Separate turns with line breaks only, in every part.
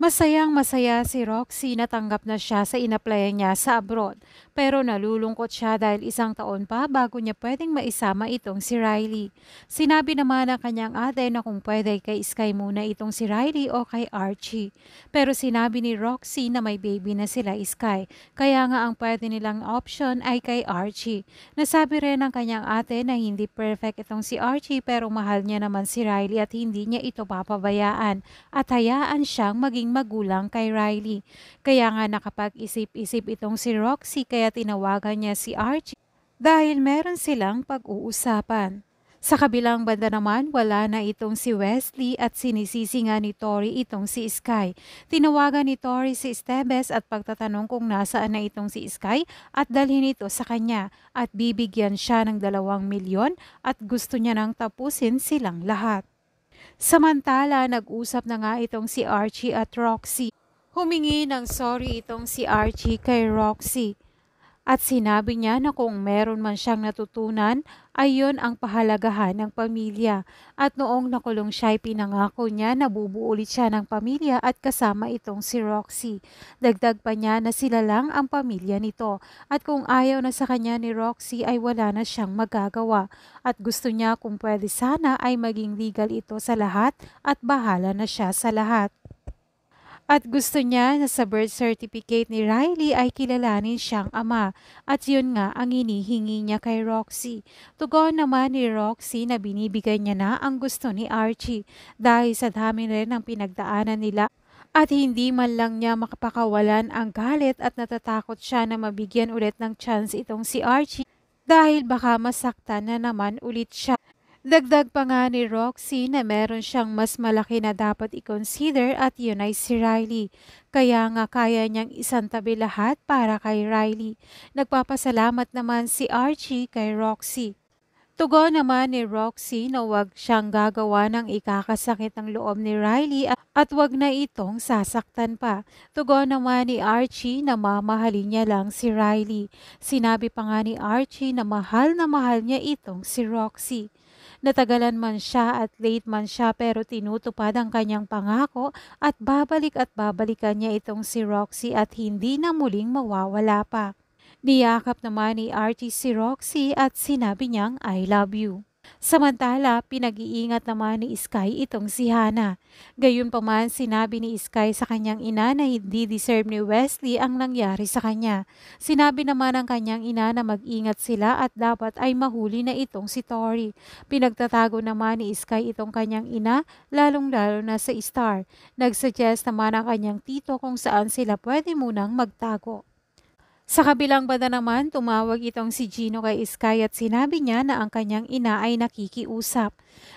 Masayang masaya si Roxy na tanggap na siya sa inaplayan niya sa abroad pero nalulungkot siya dahil isang taon pa bago niya pwedeng maisama itong si Riley. Sinabi naman ng kanyang ate na kung pwede kay Sky muna itong si Riley o kay Archie. Pero sinabi ni Roxy na may baby na sila Sky kaya nga ang pwede nilang option ay kay Archie. Nasabi rin ng kanyang ate na hindi perfect itong si Archie pero mahal niya naman si Riley at hindi niya ito papabayaan at hayaan siyang maging naging magulang kay Riley. Kaya nga nakapag-isip-isip itong si Roxy kaya tinawagan niya si Archie dahil meron silang pag-uusapan. Sa kabilang banda naman, wala na itong si Wesley at sinisisi nga ni Tori itong si Sky. Tinawagan ni Tori si Stebes at pagtatanong kung nasaan na itong si Sky at dalhin ito sa kanya at bibigyan siya ng dalawang milyon at gusto niya nang tapusin silang lahat. Samantala, nag-usap na nga itong si Archie at Roxy. Humingi ng sorry itong si Archie kay Roxy. At sinabi niya na kung meron man siyang natutunan, ay yon ang pahalagahan ng pamilya. At noong nakulong siya ay pinangako niya na bubuo ulit siya ng pamilya at kasama itong si Roxy. Dagdag pa niya na sila lang ang pamilya nito. At kung ayaw na sa kanya ni Roxy ay wala na siyang magagawa. At gusto niya kung pwede sana ay maging legal ito sa lahat at bahala na siya sa lahat. At gusto niya na sa birth certificate ni Riley ay kilalanin siyang ama at yun nga ang inihingi niya kay Roxy. Tugon naman ni Roxy na binibigay niya na ang gusto ni Archie dahil sa dami rin ng pinagdaanan nila at hindi man lang niya makapakawalan ang galit at natatakot siya na mabigyan ulit ng chance itong si Archie dahil baka masaktan na naman ulit siya. Dagdag pa nga ni Roxy na meron siyang mas malaki na dapat i-consider at yun ay si Riley. Kaya nga kaya niyang isantabi lahat para kay Riley. Nagpapasalamat naman si Archie kay Roxy. Tugon naman ni Roxy na huwag siyang gagawa ng ikakasakit ng loob ni Riley at huwag na itong sasaktan pa. Tugon naman ni Archie na mamahalin niya lang si Riley. Sinabi pa nga ni Archie na mahal na mahal niya itong si Roxy. Natagalan man siya at late man siya pero tinutupad ang kanyang pangako at babalik at babalikan niya itong si Roxy at hindi na muling mawawala pa. Niyakap naman ni Archie si Roxy at sinabi niyang I love you. Samantala, pinag-iingat naman ni Sky itong si Hana. Gayunpaman, sinabi ni Sky sa kanyang ina na hindi deserve ni Wesley ang nangyari sa kanya. Sinabi naman ng kanyang ina na mag-ingat sila at dapat ay mahuli na itong si Tori. Pinagtatago naman ni Sky itong kanyang ina, lalong-lalo na sa Star. Nagsuggest naman ang kanyang tito kung saan sila pwede munang magtago. Sa kabilang banda naman, tumawag itong si Gino kay Sky at sinabi niya na ang kanyang ina ay nakikiusap.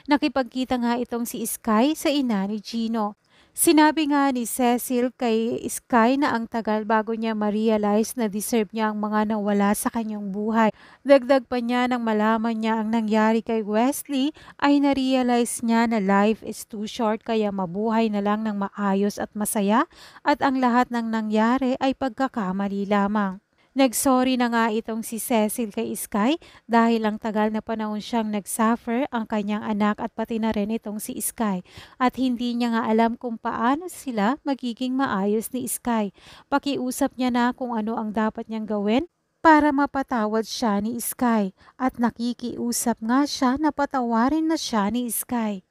Nakipagkita nga itong si Sky sa ina ni Gino. Sinabi nga ni Cecil kay Sky na ang tagal bago niya ma-realize na deserve niya ang mga nawala sa kanyang buhay. Dagdag pa niya nang malaman niya ang nangyari kay Wesley ay na-realize niya na life is too short kaya mabuhay na lang ng maayos at masaya at ang lahat ng nangyari ay pagkakamali lamang. Nagsorry na nga itong si Cecil kay Sky dahil ang tagal na panahon siyang nagsuffer ang kanyang anak at pati na rin itong si Sky at hindi niya nga alam kung paano sila magiging maayos ni Sky. Pakiusap niya na kung ano ang dapat niyang gawin para mapatawad siya ni Sky at nakikiusap nga siya na patawarin na siya ni Sky.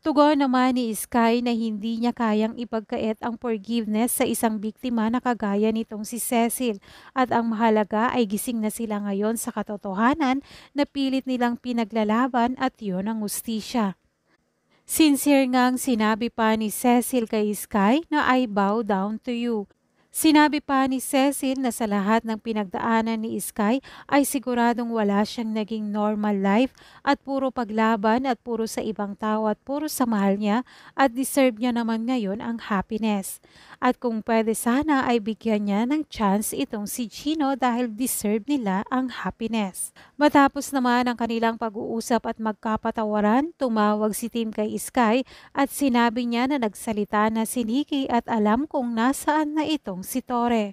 Tugon naman ni Sky na hindi niya kayang ipagkait ang forgiveness sa isang biktima na kagaya nitong si Cecil at ang mahalaga ay gising na sila ngayon sa katotohanan na pilit nilang pinaglalaban at yon ang ustisya. Sincere ngang sinabi pa ni Cecil kay Sky na I bow down to you. Sinabi pa ni Cecil na sa lahat ng pinagdaanan ni Sky ay siguradong wala siyang naging normal life at puro paglaban at puro sa ibang tao at puro sa mahal niya at deserve niya naman ngayon ang happiness. At kung pwede sana ay bigyan niya ng chance itong si Gino dahil deserve nila ang happiness. Matapos naman ang kanilang pag-uusap at magkapatawaran, tumawag si Tim kay Sky at sinabi niya na nagsalita na si Nikki at alam kung nasaan na ito sitore